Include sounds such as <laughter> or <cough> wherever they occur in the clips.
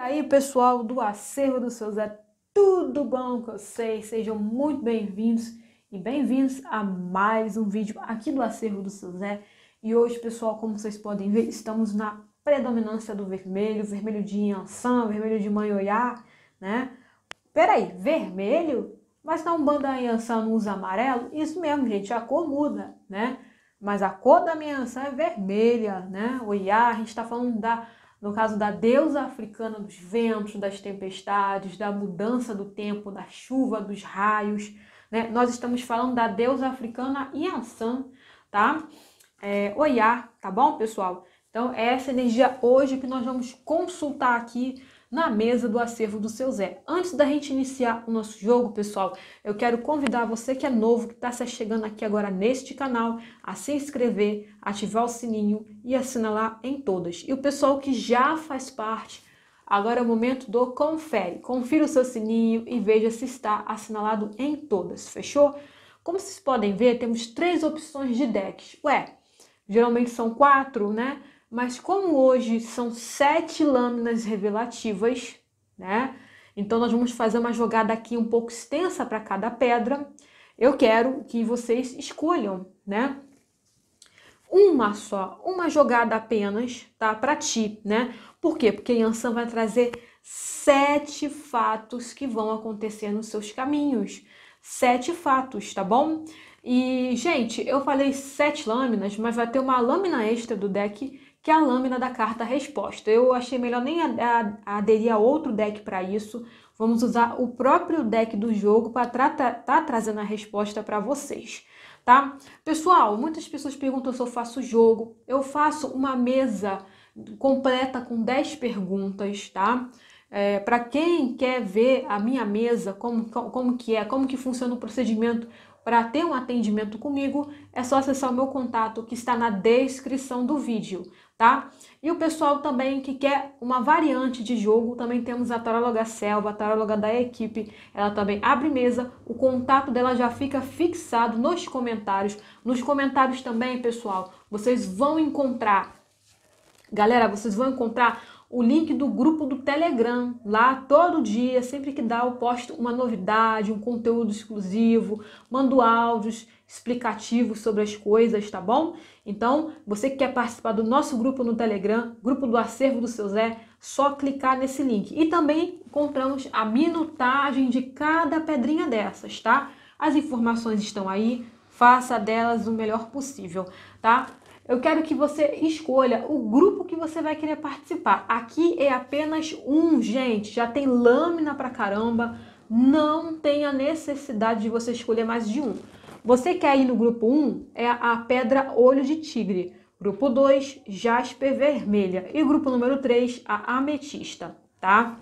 aí, pessoal do Acervo do Seu Zé, tudo bom com vocês? Sejam muito bem-vindos e bem-vindos a mais um vídeo aqui do Acervo do Seu Zé. Né? E hoje, pessoal, como vocês podem ver, estamos na predominância do vermelho, vermelho de Yansan, vermelho de Manhoiá, né? Peraí, vermelho? Mas na Umbanda Yansan não usa amarelo? Isso mesmo, gente, a cor muda, né? Mas a cor da minha Yansan é vermelha, né? Oiá, ah, a gente tá falando da no caso da deusa africana dos ventos, das tempestades, da mudança do tempo, da chuva, dos raios. Né? Nós estamos falando da deusa africana Yansan, tá? É, tá bom, pessoal? Então, é essa energia hoje que nós vamos consultar aqui na mesa do acervo do seu Zé. Antes da gente iniciar o nosso jogo, pessoal, eu quero convidar você que é novo, que está chegando aqui agora neste canal, a se inscrever, ativar o sininho e assinalar em todas. E o pessoal que já faz parte Agora é o momento do confere. Confira o seu sininho e veja se está assinalado em todas, fechou? Como vocês podem ver, temos três opções de decks. Ué, geralmente são quatro, né? Mas como hoje são sete lâminas revelativas, né? Então nós vamos fazer uma jogada aqui um pouco extensa para cada pedra. Eu quero que vocês escolham, né? Uma só, uma jogada apenas, tá? Para ti, né? Por quê? Porque Yansan vai trazer sete fatos que vão acontecer nos seus caminhos. Sete fatos, tá bom? E, gente, eu falei sete lâminas, mas vai ter uma lâmina extra do deck que é a lâmina da carta resposta. Eu achei melhor nem aderir a outro deck para isso. Vamos usar o próprio deck do jogo para estar tá trazendo a resposta para vocês. Tá? Pessoal, muitas pessoas perguntam se eu faço jogo. Eu faço uma mesa completa com 10 perguntas, tá? É, para quem quer ver a minha mesa, como, como que é, como que funciona o procedimento para ter um atendimento comigo, é só acessar o meu contato que está na descrição do vídeo tá? E o pessoal também que quer uma variante de jogo, também temos a taróloga Selva, a taróloga da equipe. Ela também abre mesa, o contato dela já fica fixado nos comentários. Nos comentários também, pessoal, vocês vão encontrar Galera, vocês vão encontrar o link do grupo do Telegram. Lá todo dia, sempre que dá, eu posto uma novidade, um conteúdo exclusivo, mando áudios explicativos sobre as coisas, tá bom? Então, você que quer participar do nosso grupo no Telegram, grupo do acervo do seu Zé, só clicar nesse link. E também encontramos a minutagem de cada pedrinha dessas, tá? As informações estão aí, faça delas o melhor possível, tá? eu quero que você escolha o grupo que você vai querer participar. Aqui é apenas um, gente, já tem lâmina pra caramba, não tem a necessidade de você escolher mais de um. Você quer ir no grupo 1? É a pedra olho de tigre. Grupo 2, jaspe vermelha. E grupo número 3, a ametista, tá?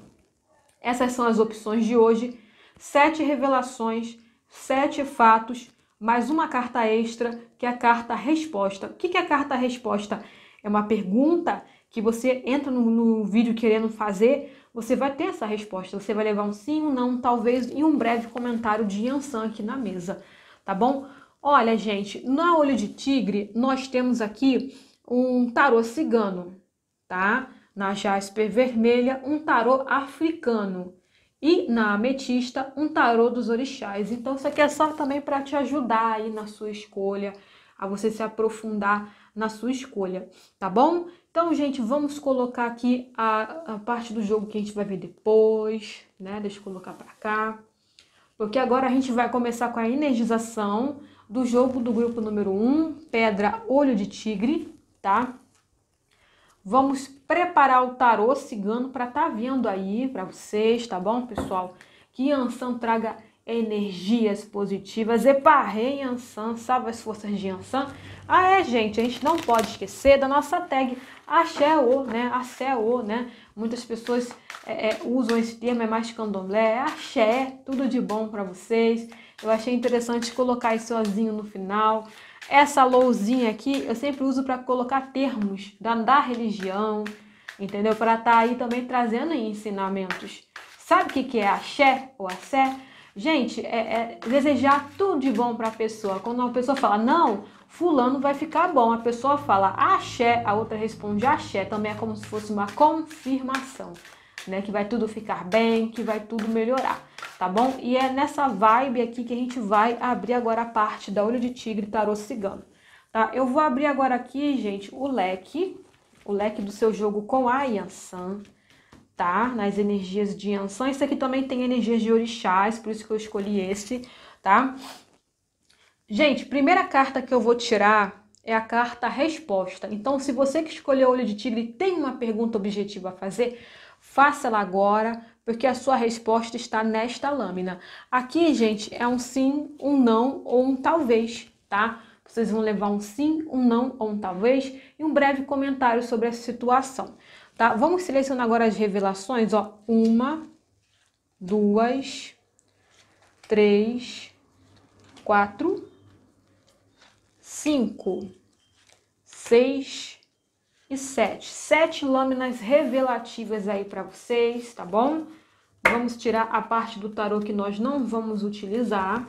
Essas são as opções de hoje. Sete revelações, sete fatos mais uma carta extra, que é a carta resposta. O que é a carta resposta? É uma pergunta que você entra no, no vídeo querendo fazer, você vai ter essa resposta. Você vai levar um sim, um não, talvez, e um breve comentário de Yansan aqui na mesa, tá bom? Olha, gente, no Olho de Tigre, nós temos aqui um tarô cigano, tá? Na Jasper Vermelha, um tarô africano. E na ametista, um tarô dos orixás. Então, isso aqui é só também para te ajudar aí na sua escolha, a você se aprofundar na sua escolha, tá bom? Então, gente, vamos colocar aqui a, a parte do jogo que a gente vai ver depois, né? Deixa eu colocar para cá. Porque agora a gente vai começar com a energização do jogo do grupo número 1, um, Pedra Olho de Tigre, tá? Vamos preparar o tarô cigano para estar tá aí para vocês, tá bom, pessoal? Que Ansan traga energias positivas. Eparrei Ansan, salve as forças de Ansan. Ah, é, gente, a gente não pode esquecer da nossa tag Axéô, né? Axéô, né? Muitas pessoas é, é, usam esse termo, é mais candomblé, é axé, tudo de bom para vocês. Eu achei interessante colocar isso sozinho no final. Essa lousinha aqui eu sempre uso para colocar termos da, da religião, entendeu? Para estar tá aí também trazendo ensinamentos. Sabe o que, que é axé ou axé? Gente, é, é desejar tudo de bom para a pessoa. Quando uma pessoa fala, não, fulano vai ficar bom, a pessoa fala axé, a outra responde axé, também é como se fosse uma confirmação né? Que vai tudo ficar bem, que vai tudo melhorar, tá bom? E é nessa vibe aqui que a gente vai abrir agora a parte da Olho de Tigre Tarô Cigano, tá? Eu vou abrir agora aqui, gente, o leque, o leque do seu jogo com a Yansan, tá? Nas energias de Yansan. Isso aqui também tem energias de orixás, por isso que eu escolhi esse, tá? Gente, primeira carta que eu vou tirar é a carta resposta. Então, se você que escolheu olho de tigre tem uma pergunta objetiva a fazer, faça ela agora, porque a sua resposta está nesta lâmina. Aqui, gente, é um sim, um não ou um talvez, tá? Vocês vão levar um sim, um não ou um talvez e um breve comentário sobre essa situação, tá? Vamos selecionar agora as revelações, ó. Uma, duas, três, quatro, cinco, seis, e 7. Sete lâminas revelativas aí para vocês, tá bom? Vamos tirar a parte do tarô que nós não vamos utilizar,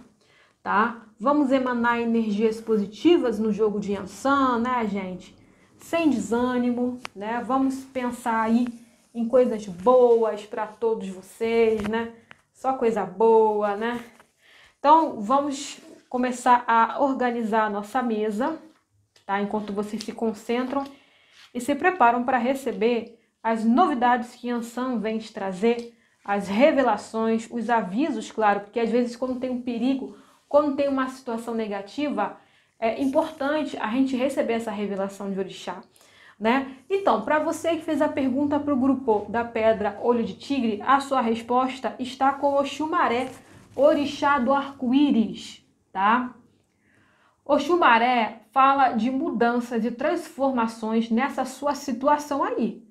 tá? Vamos emanar energias positivas no jogo de Yansan, né, gente? Sem desânimo, né? Vamos pensar aí em coisas boas para todos vocês, né? Só coisa boa, né? Então, vamos começar a organizar a nossa mesa, tá? Enquanto vocês se concentram e se preparam para receber as novidades que Ansan vem te trazer, as revelações, os avisos, claro, porque às vezes quando tem um perigo, quando tem uma situação negativa, é importante a gente receber essa revelação de orixá, né? Então, para você que fez a pergunta para o grupo da pedra Olho de Tigre, a sua resposta está com o Xumaré, orixá do arco-íris, tá? Xumaré, fala de mudança, de transformações nessa sua situação aí,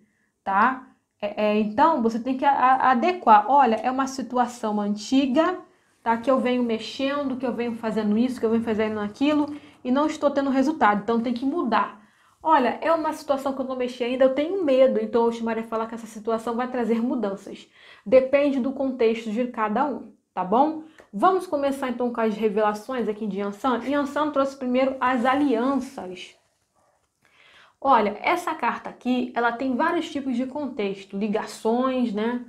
tá? É, é, então você tem que a, a, adequar. Olha, é uma situação antiga, tá? Que eu venho mexendo, que eu venho fazendo isso, que eu venho fazendo aquilo e não estou tendo resultado. Então tem que mudar. Olha, é uma situação que eu não mexi ainda, eu tenho medo, então eu estimaria falar que essa situação vai trazer mudanças. Depende do contexto de cada um, tá bom? Vamos começar então com as revelações aqui de Yansan. Yansan trouxe primeiro as alianças. Olha, essa carta aqui, ela tem vários tipos de contexto, ligações, né?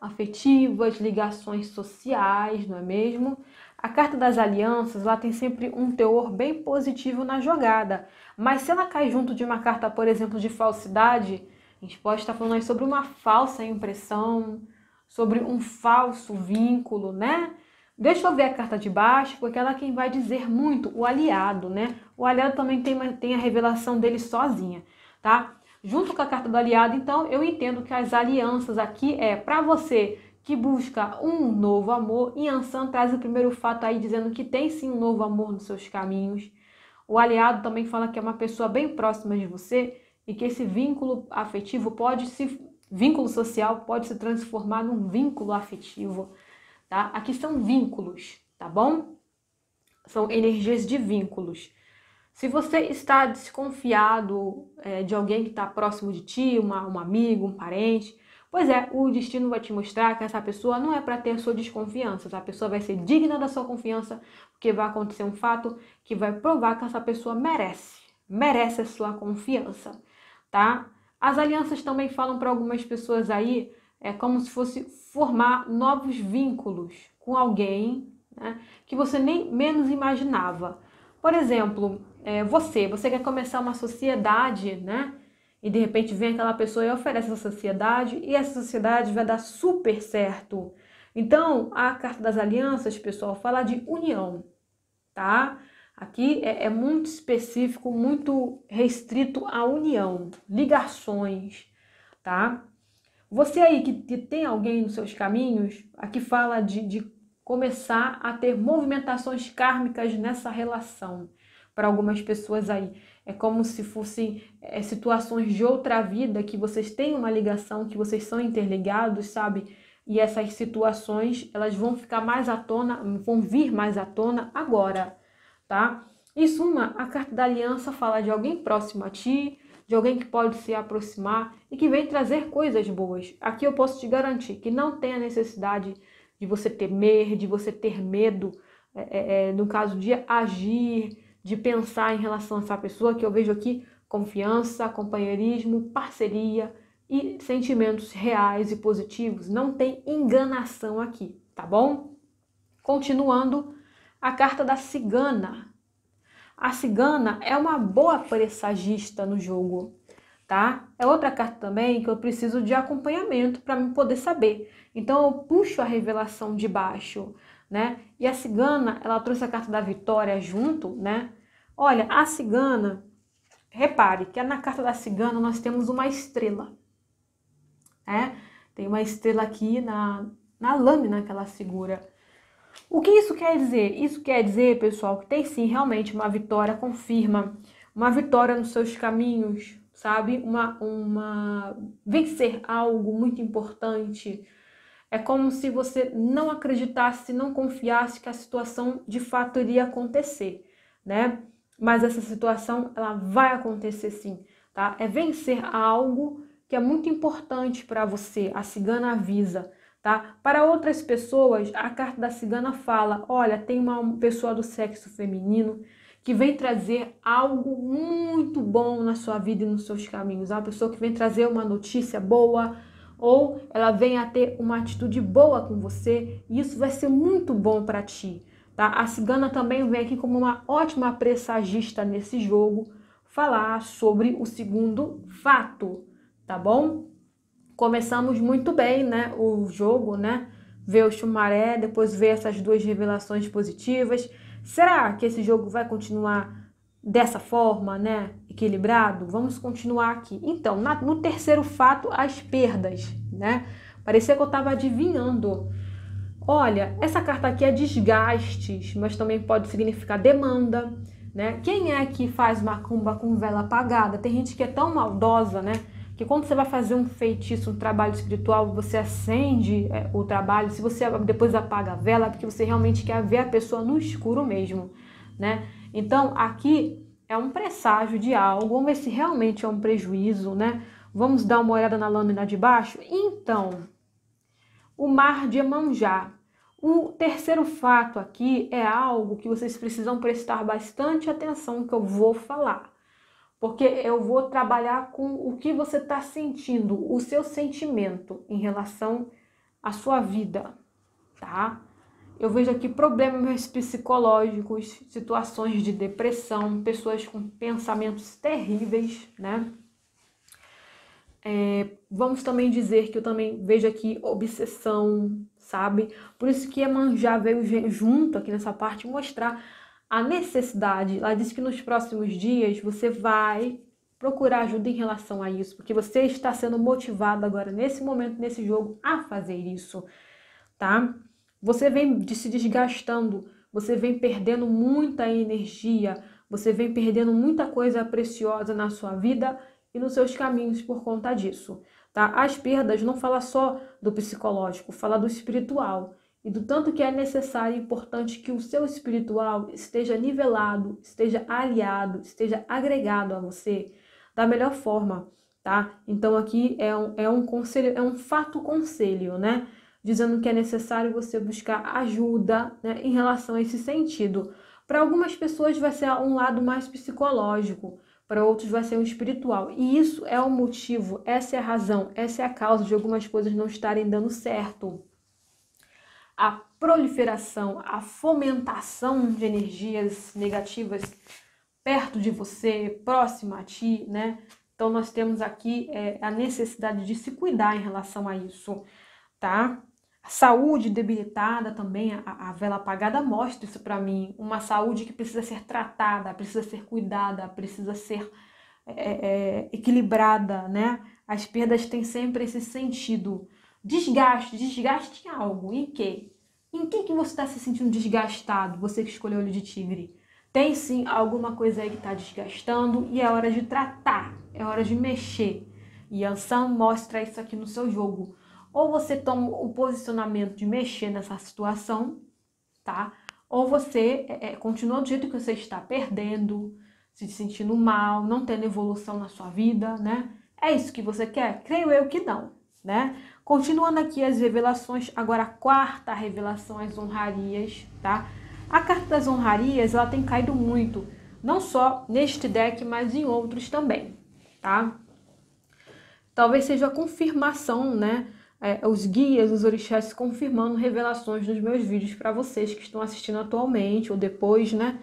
Afetivas, ligações sociais, não é mesmo? A carta das alianças, ela tem sempre um teor bem positivo na jogada, mas se ela cai junto de uma carta, por exemplo, de falsidade, a gente pode estar falando aí sobre uma falsa impressão, sobre um falso vínculo, né? Deixa eu ver a carta de baixo, porque ela é quem vai dizer muito, o aliado, né? O aliado também tem, tem a revelação dele sozinha, tá? Junto com a carta do aliado, então, eu entendo que as alianças aqui é para você que busca um novo amor. E Ansan traz o primeiro fato aí dizendo que tem sim um novo amor nos seus caminhos. O aliado também fala que é uma pessoa bem próxima de você e que esse vínculo afetivo pode se vínculo social pode se transformar num vínculo afetivo tá? Aqui são vínculos, tá bom? São energias de vínculos. Se você está desconfiado é, de alguém que está próximo de ti, uma, um amigo, um parente, pois é, o destino vai te mostrar que essa pessoa não é para ter sua desconfiança. Essa tá? pessoa vai ser digna da sua confiança, porque vai acontecer um fato que vai provar que essa pessoa merece, merece a sua confiança, tá? As alianças também falam para algumas pessoas aí é como se fosse formar novos vínculos com alguém né, que você nem menos imaginava. Por exemplo, é, você, você quer começar uma sociedade, né? E de repente vem aquela pessoa e oferece a sociedade, e essa sociedade vai dar super certo. Então, a carta das alianças, pessoal, fala de união, tá? Aqui é, é muito específico, muito restrito à união, ligações, tá? Você aí que, que tem alguém nos seus caminhos, aqui fala de, de começar a ter movimentações kármicas nessa relação. Para algumas pessoas aí, é como se fossem é, situações de outra vida que vocês têm uma ligação, que vocês são interligados, sabe? E essas situações elas vão ficar mais à tona, vão vir mais à tona agora, tá? Em suma, a carta da aliança fala de alguém próximo a ti, de alguém que pode se aproximar e que vem trazer coisas boas. Aqui eu posso te garantir que não tem a necessidade de você temer, de você ter medo, é, é, é, no caso de agir, de pensar em relação a essa pessoa, que eu vejo aqui confiança, companheirismo, parceria e sentimentos reais e positivos. Não tem enganação aqui, tá bom? Continuando, a carta da cigana, a cigana é uma boa pressagista no jogo, tá? É outra carta também que eu preciso de acompanhamento para me poder saber. Então eu puxo a revelação de baixo, né? E a cigana, ela trouxe a carta da vitória junto, né? Olha, a cigana, repare que na carta da cigana nós temos uma estrela, né? Tem uma estrela aqui na, na lâmina que ela segura. O que isso quer dizer? Isso quer dizer, pessoal, que tem sim realmente uma vitória confirma, uma vitória nos seus caminhos, sabe? Uma, uma vencer algo muito importante. É como se você não acreditasse, não confiasse que a situação de fato iria acontecer, né? Mas essa situação ela vai acontecer sim, tá? É vencer algo que é muito importante para você. A cigana avisa. Tá? Para outras pessoas, a carta da cigana fala: olha, tem uma pessoa do sexo feminino que vem trazer algo muito bom na sua vida e nos seus caminhos. É uma pessoa que vem trazer uma notícia boa ou ela vem a ter uma atitude boa com você e isso vai ser muito bom para ti. Tá? A cigana também vem aqui como uma ótima pressagista nesse jogo falar sobre o segundo fato, tá bom? começamos muito bem, né, o jogo, né? Ver o Chumaré, depois ver essas duas revelações positivas. Será que esse jogo vai continuar dessa forma, né? Equilibrado? Vamos continuar aqui. Então, na, no terceiro fato, as perdas, né? Parecia que eu estava adivinhando. Olha, essa carta aqui é desgastes, mas também pode significar demanda, né? Quem é que faz macumba com vela apagada? Tem gente que é tão maldosa, né? que quando você vai fazer um feitiço, um trabalho espiritual, você acende é, o trabalho, se você depois apaga a vela, é porque você realmente quer ver a pessoa no escuro mesmo, né? Então, aqui é um presságio de algo, vamos ver se realmente é um prejuízo, né? Vamos dar uma olhada na lâmina de baixo? Então, o mar de Emanjá. O terceiro fato aqui é algo que vocês precisam prestar bastante atenção que eu vou falar porque eu vou trabalhar com o que você está sentindo, o seu sentimento em relação à sua vida, tá? Eu vejo aqui problemas psicológicos, situações de depressão, pessoas com pensamentos terríveis, né? É, vamos também dizer que eu também vejo aqui obsessão, sabe? Por isso que já veio junto aqui nessa parte mostrar a necessidade. Ela disse que nos próximos dias você vai procurar ajuda em relação a isso, porque você está sendo motivado agora, nesse momento, nesse jogo, a fazer isso, tá? Você vem se desgastando, você vem perdendo muita energia, você vem perdendo muita coisa preciosa na sua vida e nos seus caminhos por conta disso, tá? As perdas não fala só do psicológico, fala do espiritual e do tanto que é necessário e importante que o seu espiritual esteja nivelado, esteja aliado, esteja agregado a você da melhor forma, tá? Então aqui é um, é um conselho, é um fato conselho, né? Dizendo que é necessário você buscar ajuda né, em relação a esse sentido. Para algumas pessoas vai ser um lado mais psicológico, para outros vai ser um espiritual. E isso é o motivo, essa é a razão, essa é a causa de algumas coisas não estarem dando certo a proliferação, a fomentação de energias negativas perto de você, próxima a ti, né? Então nós temos aqui é, a necessidade de se cuidar em relação a isso, tá? saúde debilitada também, a, a vela apagada mostra isso para mim. Uma saúde que precisa ser tratada, precisa ser cuidada, precisa ser é, é, equilibrada, né? As perdas têm sempre esse sentido Desgaste, desgaste em algo. Em quê? Em que, que você está se sentindo desgastado, você que escolheu olho de tigre? Tem sim alguma coisa aí que está desgastando e é hora de tratar, é hora de mexer. E Ansan mostra isso aqui no seu jogo. Ou você toma o posicionamento de mexer nessa situação, tá? Ou você é, é, continua do jeito que você está perdendo, se sentindo mal, não tendo evolução na sua vida, né? É isso que você quer? Creio eu que não né? Continuando aqui as revelações, agora a quarta revelação, as honrarias, tá? A carta das honrarias, ela tem caído muito, não só neste deck, mas em outros também, tá? Talvez seja a confirmação, né? É, os guias, os orixás confirmando revelações nos meus vídeos para vocês que estão assistindo atualmente ou depois, né?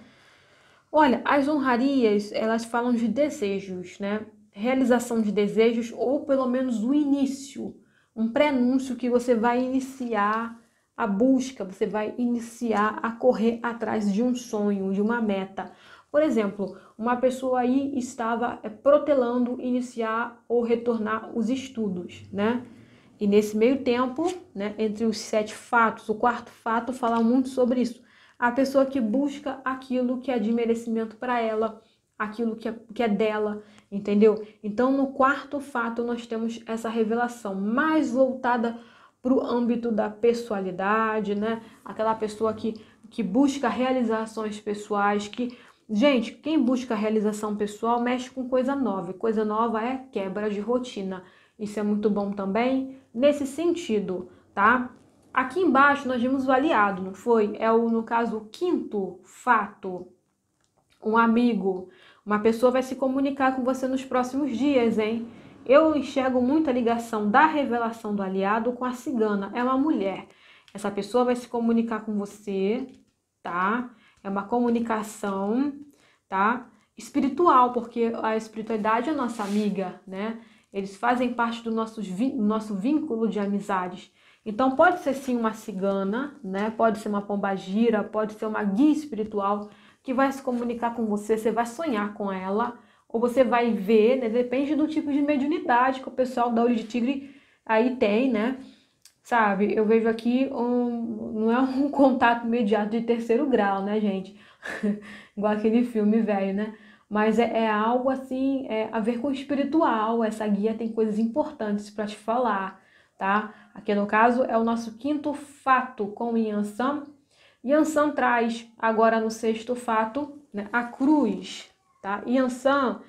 Olha, as honrarias, elas falam de desejos, né? realização de desejos ou pelo menos o início, um prenúncio que você vai iniciar a busca, você vai iniciar a correr atrás de um sonho, de uma meta. Por exemplo, uma pessoa aí estava eh, protelando iniciar ou retornar os estudos, né? E nesse meio tempo, né, entre os sete fatos, o quarto fato fala muito sobre isso. A pessoa que busca aquilo que é de merecimento para ela, aquilo que é, que é dela, entendeu? Então, no quarto fato, nós temos essa revelação mais voltada para o âmbito da pessoalidade, né? Aquela pessoa que, que busca realizações pessoais, que Gente, quem busca realização pessoal mexe com coisa nova. coisa nova é quebra de rotina. Isso é muito bom também nesse sentido, tá? Aqui embaixo nós vimos o aliado, não foi? É o, no caso, o quinto fato. Um amigo. Uma pessoa vai se comunicar com você nos próximos dias, hein? Eu enxergo muita ligação da revelação do aliado com a cigana. É uma mulher. Essa pessoa vai se comunicar com você, tá? É uma comunicação, tá? Espiritual, porque a espiritualidade é nossa amiga, né? Eles fazem parte do nosso, nosso vínculo de amizades. Então, pode ser sim uma cigana, né? Pode ser uma pombagira, pode ser uma guia espiritual que vai se comunicar com você, você vai sonhar com ela, ou você vai ver, né? Depende do tipo de mediunidade que o pessoal da olho de tigre aí tem, né? Sabe, eu vejo aqui um, não é um <laughs> contato imediato de terceiro grau, né, gente? <laughs> Igual aquele filme velho, né? Mas é, é algo assim, é, a ver com o espiritual. Essa guia tem coisas importantes para te falar, tá? Aqui no caso é o nosso quinto fato com Yansan Yansan traz agora no sexto fato né, a cruz. Tá? Yansan,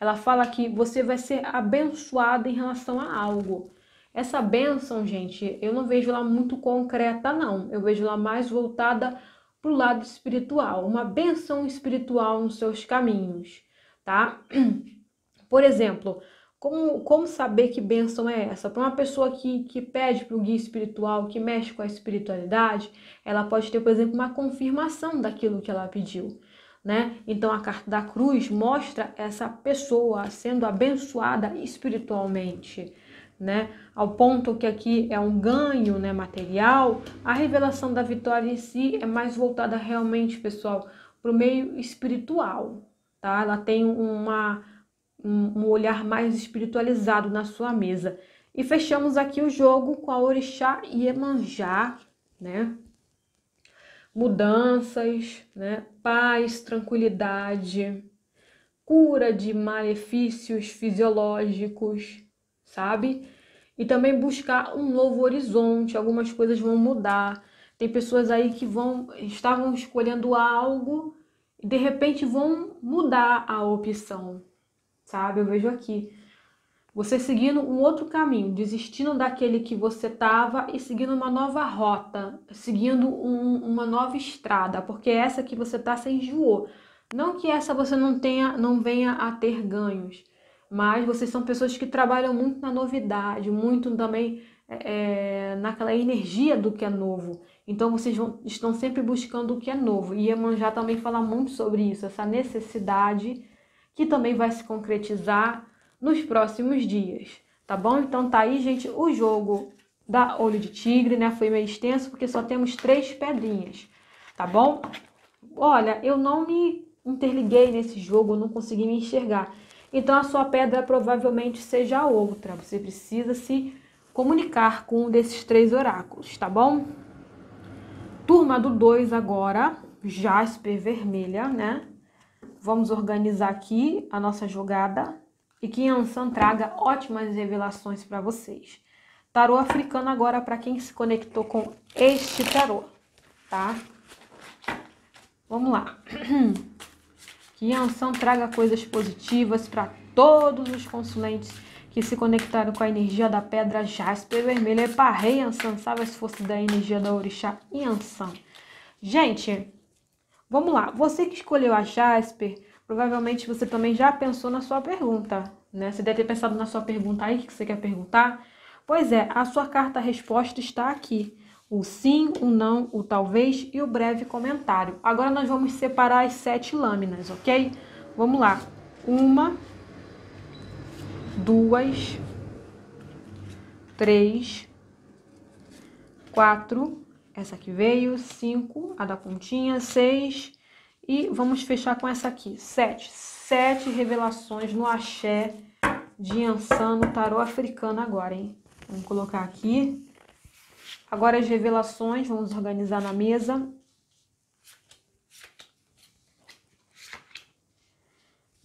ela fala que você vai ser abençoado em relação a algo. Essa bênção, gente, eu não vejo ela muito concreta, não. Eu vejo ela mais voltada para o lado espiritual, uma bênção espiritual nos seus caminhos, tá? <clears throat> Por exemplo, como, como saber que bênção é essa? Para uma pessoa que, que pede para o guia espiritual, que mexe com a espiritualidade, ela pode ter, por exemplo, uma confirmação daquilo que ela pediu. Né? Então a carta da cruz mostra essa pessoa sendo abençoada espiritualmente, né? Ao ponto que aqui é um ganho, né, material, a revelação da vitória em si é mais voltada realmente, pessoal, para o meio espiritual, tá? Ela tem uma um, olhar mais espiritualizado na sua mesa. E fechamos aqui o jogo com a Orixá e Emanjá, né? Mudanças, né? Paz, tranquilidade, cura de malefícios fisiológicos, sabe? E também buscar um novo horizonte, algumas coisas vão mudar. Tem pessoas aí que vão estavam escolhendo algo e de repente vão mudar a opção, sabe? Eu vejo aqui. Você seguindo um outro caminho, desistindo daquele que você estava e seguindo uma nova rota, seguindo um, uma nova estrada, porque é essa que você está se enjoou. Não que essa você não tenha, não venha a ter ganhos, mas vocês são pessoas que trabalham muito na novidade, muito também é, é naquela energia do que é novo. Então vocês vão, estão sempre buscando o que é novo. E Iemanjá também fala muito sobre isso, essa necessidade que também vai se concretizar nos próximos dias, tá bom? Então tá aí, gente, o jogo da Olho de Tigre, né? Foi meio extenso porque só temos três pedrinhas, tá bom? Olha, eu não me interliguei nesse jogo, não consegui me enxergar. Então a sua pedra provavelmente seja outra. Você precisa se comunicar com um desses três oráculos, tá bom? Turma do 2 agora, Jasper Vermelha, né? vamos organizar aqui a nossa jogada e que Ansan traga ótimas revelações para vocês. Tarô africano agora para quem se conectou com este tarô, tá? Vamos lá. <clears throat> Que Ansan traga coisas positivas para todos os consulentes que se conectaram com a energia da pedra Jasper Vermelha. Epa, Ansan, sabe se fosse da energia da Orixá Ansan, Gente, Vamos lá, você que escolheu a Jasper, provavelmente você também já pensou na sua pergunta, né? Você deve ter pensado na sua pergunta aí que você quer perguntar. Pois é, a sua carta resposta está aqui. O sim, o não, o talvez e o breve comentário. Agora nós vamos separar as sete lâminas, ok? Vamos lá. Uma, duas, três, quatro, essa aqui veio, 5, a da pontinha, 6. E vamos fechar com essa aqui, 7. 7 revelações no axé de Ansan no tarô africano agora, hein? Vamos colocar aqui. Agora as revelações, vamos organizar na mesa.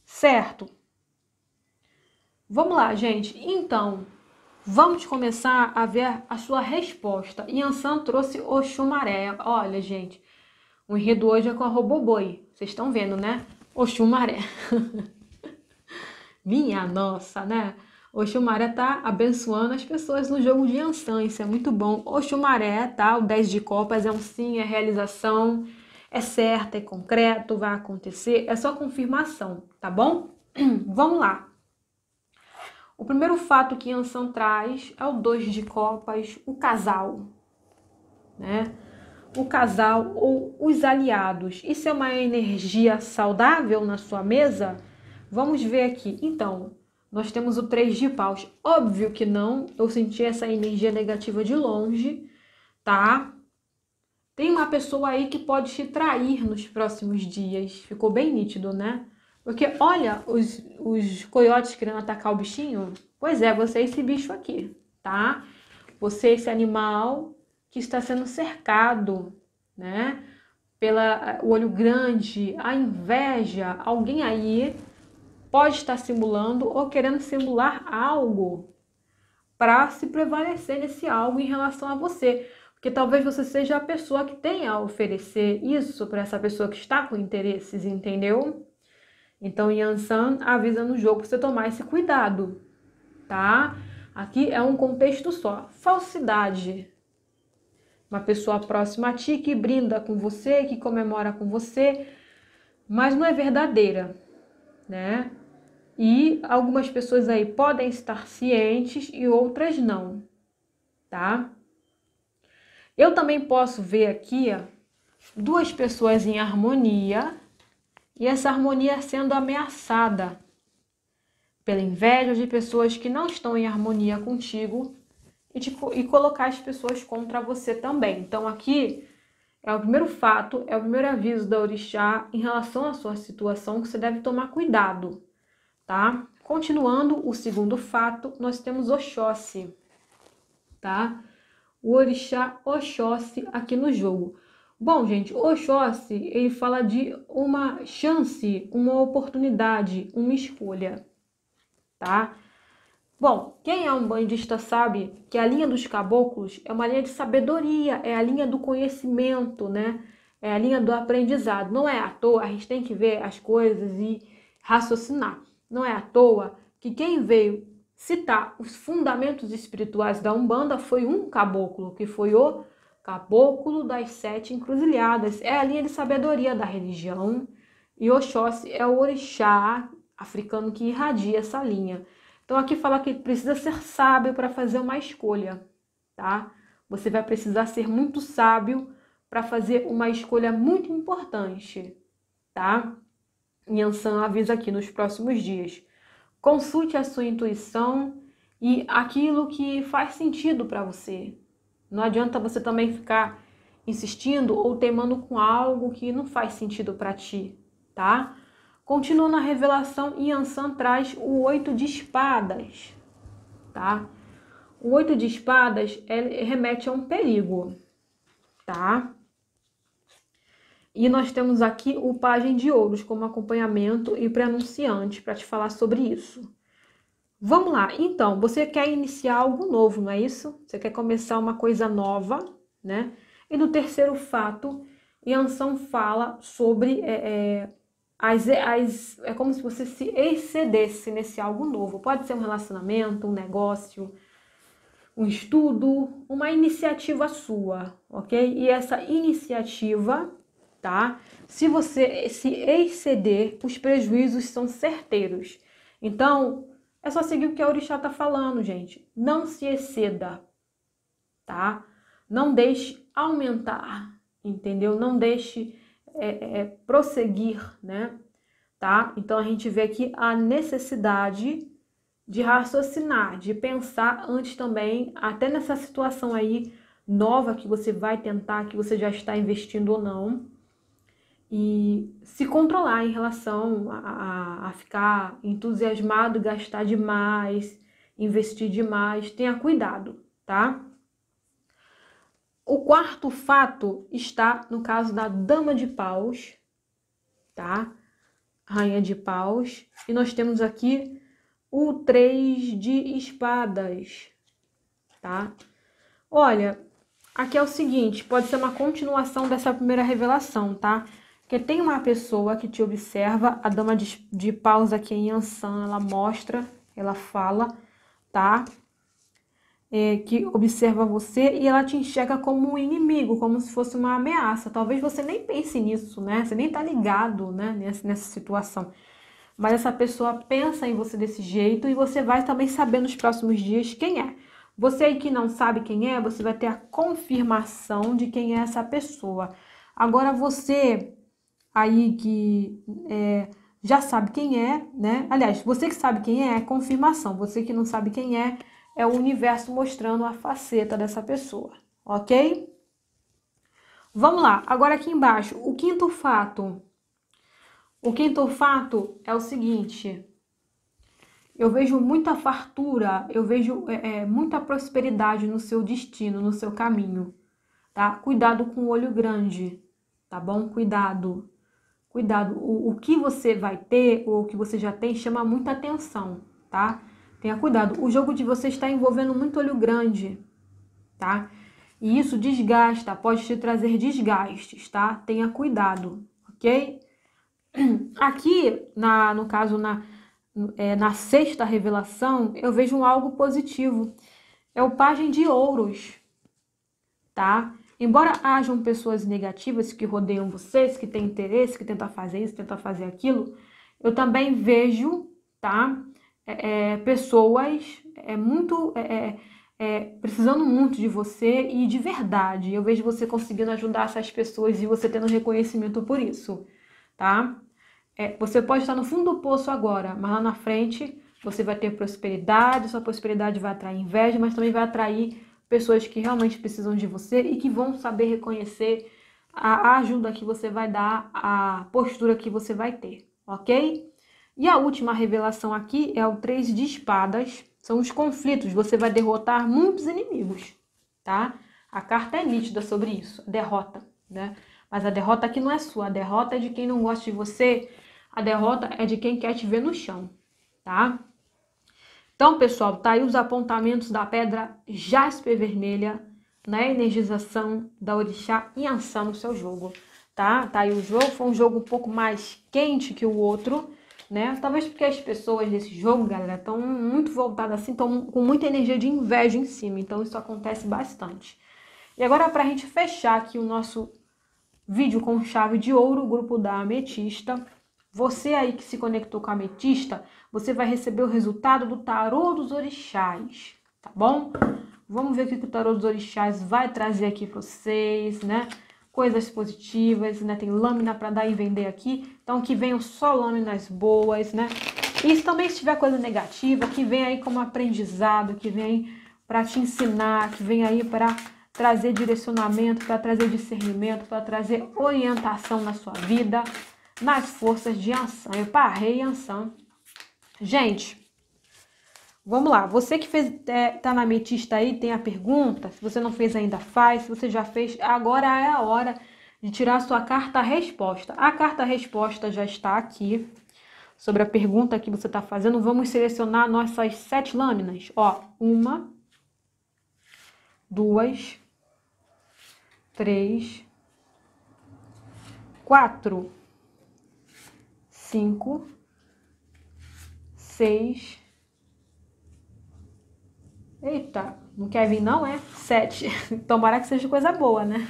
Certo. Vamos lá, gente. Então, Vamos começar a ver a sua resposta. Yansan trouxe o Oxumaré. Olha, gente, o enredo hoje é com a Roboboi. Vocês estão vendo, né? Oxumaré. <laughs> Minha nossa, né? Oxumaré tá abençoando as pessoas no jogo de Yansan. Isso é muito bom. Oxumaré, tá? O 10 de copas é um sim, é realização. É certo, é concreto, vai acontecer. É só confirmação, tá bom? <clears throat> Vamos lá. O primeiro fato que Ansan traz é o dois de copas, o casal, né? O casal ou os aliados. Isso é uma energia saudável na sua mesa? Vamos ver aqui. Então, nós temos o três de paus. Óbvio que não, eu senti essa energia negativa de longe, tá? Tem uma pessoa aí que pode te trair nos próximos dias. Ficou bem nítido, né? Porque olha os, os coiotes querendo atacar o bichinho. Pois é, você é esse bicho aqui, tá? Você é esse animal que está sendo cercado, né? Pela o olho grande, a inveja, alguém aí pode estar simulando ou querendo simular algo para se prevalecer nesse algo em relação a você. Porque talvez você seja a pessoa que tenha a oferecer isso para essa pessoa que está com interesses, entendeu? Então, Yansan avisa no jogo para você tomar esse cuidado, tá? Aqui é um contexto só. Falsidade. Uma pessoa próxima a ti que brinda com você, que comemora com você, mas não é verdadeira, né? E algumas pessoas aí podem estar cientes e outras não, tá? Eu também posso ver aqui ó, duas pessoas em harmonia e essa harmonia sendo ameaçada pela inveja de pessoas que não estão em harmonia contigo e, te, e colocar as pessoas contra você também. Então, aqui é o primeiro fato, é o primeiro aviso da Orixá em relação à sua situação que você deve tomar cuidado, tá? Continuando o segundo fato, nós temos Oxóssi, tá? O Orixá Oxóssi aqui no jogo. Bom, gente, Oxóssi, ele fala de uma chance, uma oportunidade, uma escolha, tá? Bom, quem é um bandista sabe que a linha dos caboclos é uma linha de sabedoria, é a linha do conhecimento, né? É a linha do aprendizado. Não é à toa, a gente tem que ver as coisas e raciocinar. Não é à toa que quem veio citar os fundamentos espirituais da Umbanda foi um caboclo, que foi o Caboclo das Sete Encruzilhadas. É a linha de sabedoria da religião. E Oxóssi é o orixá africano que irradia essa linha. Então aqui fala que precisa ser sábio para fazer uma escolha, tá? Você vai precisar ser muito sábio para fazer uma escolha muito importante, tá? Yansan avisa aqui nos próximos dias. Consulte a sua intuição e aquilo que faz sentido para você, não adianta você também ficar insistindo ou teimando com algo que não faz sentido para ti, tá? Continuando a revelação, Yansan traz o oito de espadas, tá? O oito de espadas remete a um perigo, tá? E nós temos aqui o pajem de ouros como acompanhamento e prenunciante para te falar sobre isso. Vamos lá, então, você quer iniciar algo novo, não é isso? Você quer começar uma coisa nova, né? E no terceiro fato, Yansan fala sobre é, é, as, as, é como se você se excedesse nesse algo novo. Pode ser um relacionamento, um negócio, um estudo, uma iniciativa sua, ok? E essa iniciativa, tá? Se você se exceder, os prejuízos são certeiros. Então, é só seguir o que a orixá tá falando, gente. Não se exceda, tá? Não deixe aumentar, entendeu? Não deixe é, é, prosseguir, né? Tá? Então a gente vê aqui a necessidade de raciocinar, de pensar antes também, até nessa situação aí nova que você vai tentar, que você já está investindo ou não, e se controlar em relação a, a, a ficar entusiasmado, gastar demais, investir demais. Tenha cuidado, tá? O quarto fato está no caso da Dama de Paus, tá? Rainha de Paus. E nós temos aqui o Três de Espadas, tá? Olha, aqui é o seguinte: pode ser uma continuação dessa primeira revelação, tá? Porque tem uma pessoa que te observa, a dama de, de paus aqui em é Yansan, ela mostra, ela fala, tá? É, que observa você e ela te enxerga como um inimigo, como se fosse uma ameaça. Talvez você nem pense nisso, né? Você nem tá ligado, né? Nessa, nessa situação. Mas essa pessoa pensa em você desse jeito e você vai também saber nos próximos dias quem é. Você que não sabe quem é, você vai ter a confirmação de quem é essa pessoa. Agora você aí que é, já sabe quem é, né? Aliás, você que sabe quem é, é confirmação. Você que não sabe quem é, é o universo mostrando a faceta dessa pessoa, ok? Vamos lá, agora aqui embaixo, o quinto fato. O quinto fato é o seguinte: eu vejo muita fartura, eu vejo é, é muita prosperidade no seu destino, no seu caminho, tá? Cuidado com o olho grande, tá bom? Cuidado cuidado, o, o que você vai ter ou o que você já tem chama muita atenção, tá? Tenha cuidado. O jogo de você está envolvendo muito olho grande, tá? E isso desgasta, pode te trazer desgastes, tá? Tenha cuidado, ok? <clears throat> Aqui, na, no caso, na, é, na sexta revelação, eu vejo algo positivo. É o Pagem de ouros, tá? Embora hajam pessoas negativas que rodeiam vocês, que têm interesse, que tentam fazer isso, tentam fazer aquilo, eu também vejo, tá? É, é pessoas é muito é, é, é, precisando muito de você e de verdade. Eu vejo você conseguindo ajudar essas pessoas e você tendo reconhecimento por isso, tá? você pode estar no fundo do poço agora, mas lá na frente você vai ter prosperidade, sua prosperidade vai atrair inveja, mas também vai atrair pessoas que realmente precisam de você e que vão saber reconhecer a ajuda que você vai dar, a postura que você vai ter, ok? E a última revelação aqui é o três de espadas. São os conflitos. Você vai derrotar muitos inimigos, tá? A carta é nítida sobre isso, a derrota, né? Mas a derrota aqui não é sua, a derrota é de quem não gosta de você, a derrota é de quem quer te ver no chão, tá? Então, pessoal, tá aí os apontamentos da pedra jaspe vermelha na energização da orixá e ação no seu jogo, tá? Tá aí o jogo, foi um jogo um pouco mais quente que o outro, né? Talvez porque as pessoas desse jogo, galera, estão muito voltadas assim, estão com muita energia de inveja em cima, então isso acontece bastante. E agora pra gente fechar aqui o nosso vídeo com chave de ouro, o grupo da ametista, você aí que se conectou com a ametista, você vai receber o resultado do tarô dos orixás, tá bom? Vamos ver o que o tarô dos orixás vai trazer aqui para vocês, né? Coisas positivas, né? Tem lâmina para dar e vender aqui. Então que venham só lâminas boas, né? E também se tiver coisa negativa, que vem aí como aprendizado, que vem para te ensinar, que vem aí para trazer direcionamento, para trazer discernimento, para trazer orientação na sua vida, nas forças de Ansan. Eu parrei Ansan Gente, vamos lá. Você que fez, é, tá na metista aí, tem a pergunta. Se você não fez ainda, faz. Se você já fez, agora é a hora de tirar a sua carta resposta. A carta resposta já está aqui. Sobre a pergunta que você está fazendo, vamos selecionar nossas sete lâminas. Ó, uma, duas, três, quatro, cinco, seis. Eita, não quer vir não, é? Sete. <laughs> Tomara que seja coisa boa, né?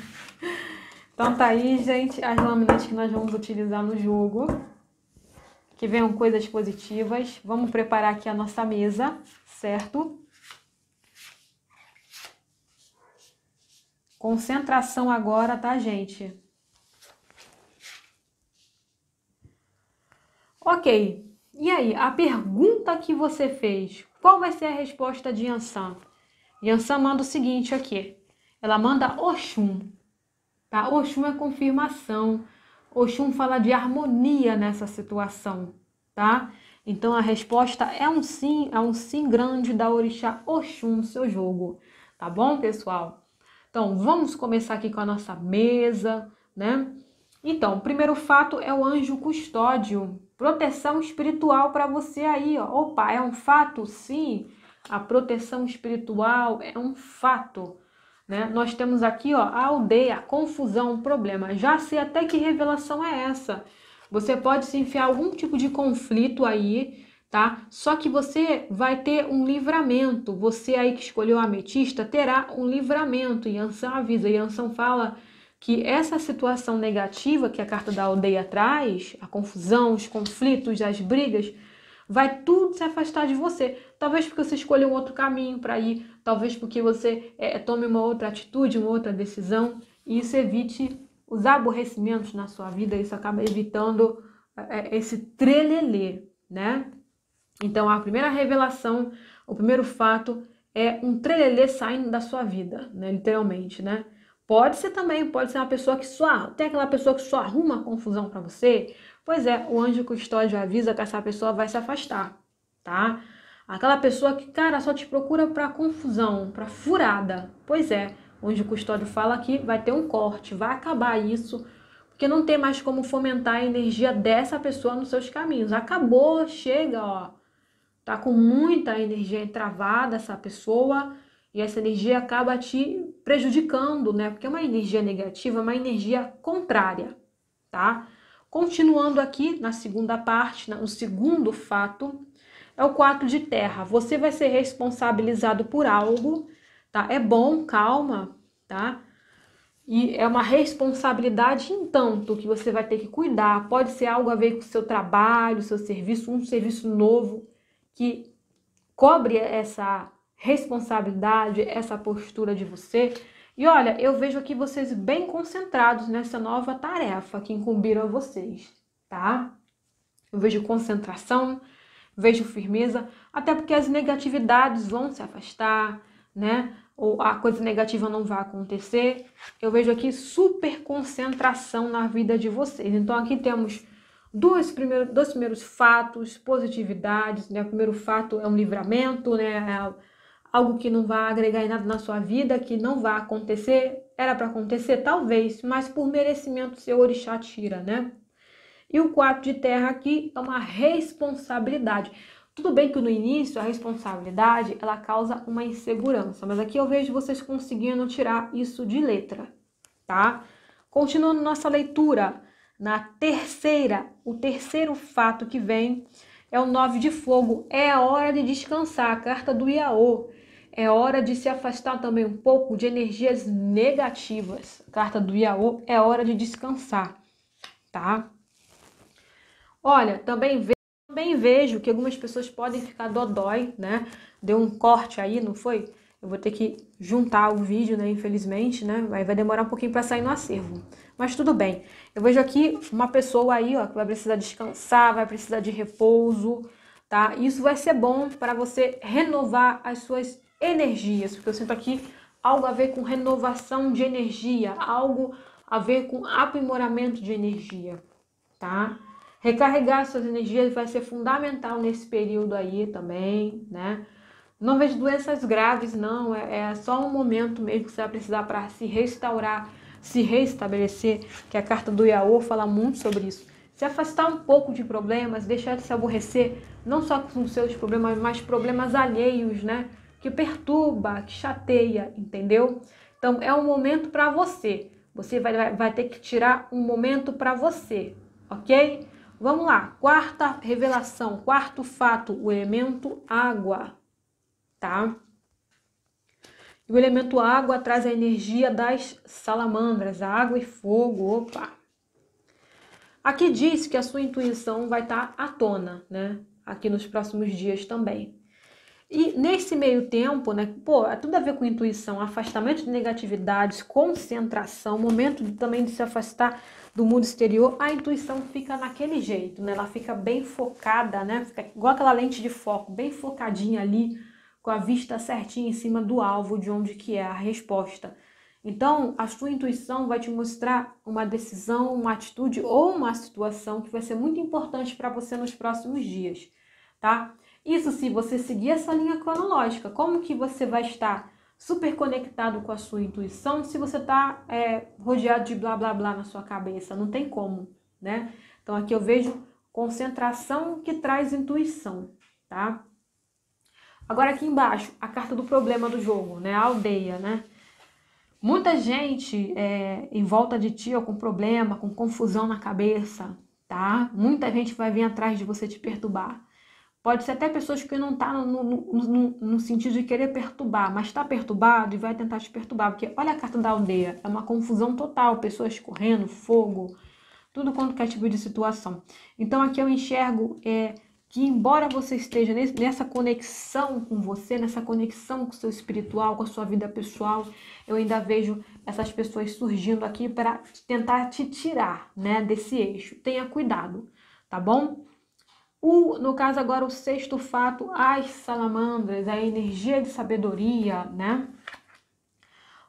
Então tá aí, gente, as lâminas que nós vamos utilizar no jogo. Que venham coisas positivas. Vamos preparar aqui a nossa mesa, certo? Concentração agora, tá, gente? Ok, e aí, a pergunta que você fez, qual vai ser a resposta de Yansan? Yansan manda o seguinte aqui. Ela manda Oxum. Tá? Oxum é confirmação. Oxum fala de harmonia nessa situação, tá? Então a resposta é um sim, é um sim grande da orixá Oxum, seu jogo. Tá bom, pessoal? Então, vamos começar aqui com a nossa mesa, né? Então, o primeiro fato é o anjo custódio, proteção espiritual para você aí. Ó. Opa, é um fato? Sim, a proteção espiritual é um fato. Né? Nós temos aqui ó, a aldeia, a confusão, o problema. Já sei até que revelação é essa. Você pode se enfiar algum tipo de conflito aí, tá? Só que você vai ter um livramento. Você aí que escolheu a ametista terá um livramento. Yansan avisa, Yansan fala que essa situação negativa que a carta da aldeia traz, a confusão, os conflitos, as brigas, vai tudo se afastar de você. Talvez porque você escolha um outro caminho para ir, talvez porque você é, é, tome uma outra atitude, uma outra decisão, e isso evite os aborrecimentos na sua vida, isso acaba evitando é, é, esse trelelê, né? Então, a primeira revelação, o primeiro fato é um trelelê saindo da sua vida, né? literalmente, né? Pode ser também, pode ser uma pessoa que só tem aquela pessoa que só arruma confusão para você. Pois é, o anjo custódio avisa que essa pessoa vai se afastar, tá? Aquela pessoa que, cara, só te procura para confusão, para furada. Pois é, o anjo custódio fala que vai ter um corte, vai acabar isso, porque não tem mais como fomentar a energia dessa pessoa nos seus caminhos. Acabou, chega, ó. Tá com muita energia travada essa pessoa e essa energia acaba te prejudicando, né? Porque é uma energia negativa, é uma energia contrária, tá? Continuando aqui na segunda parte, no segundo fato, é o quarto de terra. Você vai ser responsabilizado por algo, tá? É bom, calma, tá? E é uma responsabilidade, entanto, que você vai ter que cuidar. Pode ser algo a ver com o seu trabalho, seu serviço, um serviço novo que cobre essa responsabilidade, essa postura de você. E olha, eu vejo aqui vocês bem concentrados nessa nova tarefa que incumbiram a vocês, tá? Eu vejo concentração, vejo firmeza, até porque as negatividades vão se afastar, né? Ou a coisa negativa não vai acontecer. Eu vejo aqui super concentração na vida de vocês. Então aqui temos dois primeiros, dois primeiros fatos, positividades, né? O primeiro fato é um livramento, né? É algo que não vai agregar em nada na sua vida, que não vai acontecer, era para acontecer talvez, mas por merecimento seu orixá tira, né? E o quatro de terra aqui é uma responsabilidade. Tudo bem que no início a responsabilidade ela causa uma insegurança, mas aqui eu vejo vocês conseguindo tirar isso de letra, tá? Continuando nossa leitura, na terceira, o terceiro fato que vem é o nove de fogo. É a hora de descansar, a carta do Iaô é hora de se afastar também um pouco de energias negativas. Carta do Iaô, é hora de descansar, tá? Olha, também vejo, também vejo que algumas pessoas podem ficar dodói, né? Deu um corte aí, não foi? Eu vou ter que juntar o vídeo, né? Infelizmente, né? Vai, vai demorar um pouquinho para sair no acervo. Mas tudo bem. Eu vejo aqui uma pessoa aí, ó, que vai precisar descansar, vai precisar de repouso, tá? Isso vai ser bom para você renovar as suas energias, porque eu sinto aqui algo a ver com renovação de energia, algo a ver com aprimoramento de energia, tá? Recarregar suas energias vai ser fundamental nesse período aí também, né? Não vejo doenças graves, não. É, é só um momento mesmo que você vai precisar para se restaurar, se reestabelecer, que a carta do Yaô fala muito sobre isso. Se afastar um pouco de problemas, deixar de se aborrecer, não só com seus problemas, mas problemas alheios, né? que perturba, que chateia, entendeu? Então é um momento para você. Você vai, vai, vai, ter que tirar um momento para você, ok? Vamos lá, quarta revelação, quarto fato, o elemento água, tá? o elemento água traz a energia das salamandras, água e fogo, opa! Aqui diz que a sua intuição vai estar tá à tona, né? Aqui nos próximos dias também. E nesse meio tempo, né, pô, é tudo a ver com intuição, afastamento de negatividades, concentração, momento também de se afastar do mundo exterior, a intuição fica naquele jeito, né? Ela fica bem focada, né? Fica igual aquela lente de foco, bem focadinha ali, com a vista certinha em cima do alvo de onde que é a resposta. Então, a sua intuição vai te mostrar uma decisão, uma atitude ou uma situação que vai ser muito importante para você nos próximos dias, tá? Isso se você seguir essa linha cronológica. Como que você vai estar super conectado com a sua intuição se você está é, rodeado de blá blá blá na sua cabeça? Não tem como, né? Então aqui eu vejo concentração que traz intuição, tá? Agora aqui embaixo, a carta do problema do jogo, né? A aldeia, né? Muita gente é, em volta de ti, ó, com problema, com confusão na cabeça, tá? Muita gente vai vir atrás de você te perturbar. Pode ser até pessoas que não tá no, no, no, no sentido de querer perturbar, mas está perturbado e vai tentar te perturbar. Porque olha a carta da aldeia, é uma confusão total, pessoas correndo, fogo, tudo quanto quer é tipo de situação. Então aqui eu enxergo é, que embora você esteja nesse, nessa conexão com você, nessa conexão com o seu espiritual, com a sua vida pessoal, eu ainda vejo essas pessoas surgindo aqui para tentar te tirar né, desse eixo. Tenha cuidado, tá bom? O, no caso agora o sexto fato, as salamandras, a energia de sabedoria, né?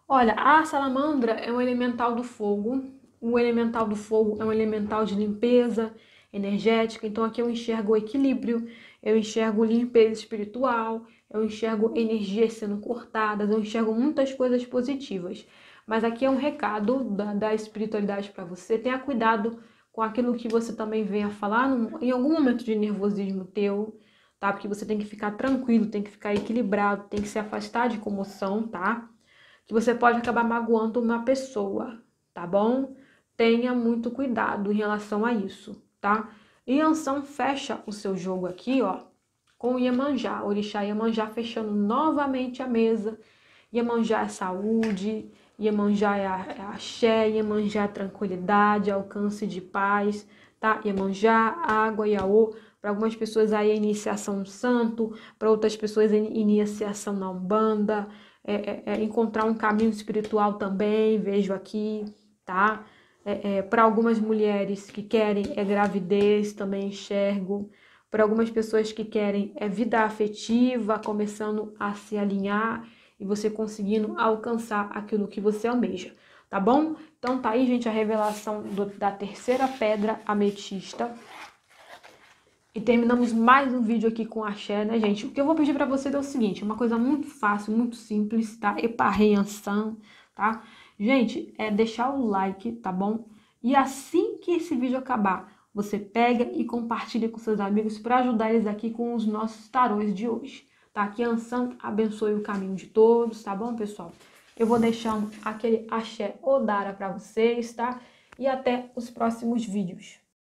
Olha, a salamandra é um elemental do fogo. O elemental do fogo é um elemental de limpeza energética. Então aqui eu enxergo o equilíbrio, eu enxergo limpeza espiritual, eu enxergo energias sendo cortadas, eu enxergo muitas coisas positivas. Mas aqui é um recado da, da espiritualidade para você. Tenha cuidado com aquilo que você também venha falar num, em algum momento de nervosismo teu, tá? Porque você tem que ficar tranquilo, tem que ficar equilibrado, tem que se afastar de comoção, tá? Que você pode acabar magoando uma pessoa, tá bom? Tenha muito cuidado em relação a isso, tá? E anção fecha o seu jogo aqui, ó, com Iemanjá, Orixá Iemanjá fechando novamente a mesa. Iemanjá é saúde, Iemanjá é, é, a, axé, Iemanjá é tranquilidade, alcance de paz, tá? Iemanjá, água, Iaô. Para algumas pessoas aí é iniciação santo, para outras pessoas é iniciação na Umbanda, é, é, é, encontrar um caminho espiritual também, vejo aqui, tá? É, para algumas mulheres que querem é gravidez, também enxergo. Para algumas pessoas que querem é vida afetiva, começando a se alinhar, e você conseguindo alcançar aquilo que você almeja, tá bom? Então tá aí, gente, a revelação do, da terceira pedra ametista. E terminamos mais um vídeo aqui com Xé, né, gente? O que eu vou pedir para vocês é o seguinte, uma coisa muito fácil, muito simples, tá? Eparreianção, tá? Gente, é deixar o like, tá bom? E assim que esse vídeo acabar, você pega e compartilha com seus amigos para ajudar eles aqui com os nossos tarões de hoje tá? Que Ansan abençoe o caminho de todos, tá bom, pessoal? Eu vou deixando aquele axé Odara para vocês, tá? E até os próximos vídeos.